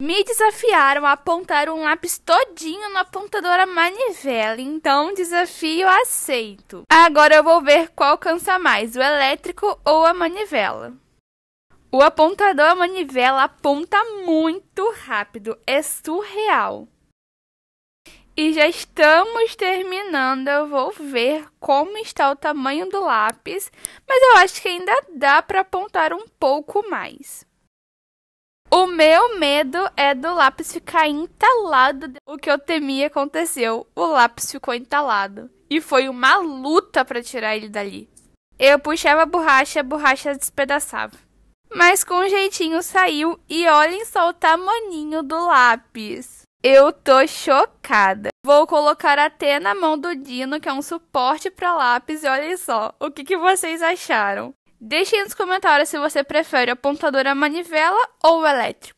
Me desafiaram a apontar um lápis todinho no apontador a manivela, então desafio aceito. Agora eu vou ver qual cansa mais, o elétrico ou a manivela. O apontador a manivela aponta muito rápido, é surreal. E já estamos terminando, eu vou ver como está o tamanho do lápis, mas eu acho que ainda dá para apontar um pouco mais meu medo é do lápis ficar entalado. O que eu temia aconteceu. O lápis ficou entalado. E foi uma luta para tirar ele dali. Eu puxava a borracha a borracha despedaçava. Mas com um jeitinho saiu e olhem só o tamanho do lápis. Eu tô chocada. Vou colocar até na mão do Dino, que é um suporte para lápis, e olhem só, o que, que vocês acharam? Deixe nos comentários se você prefere o apontador à manivela ou o elétrico.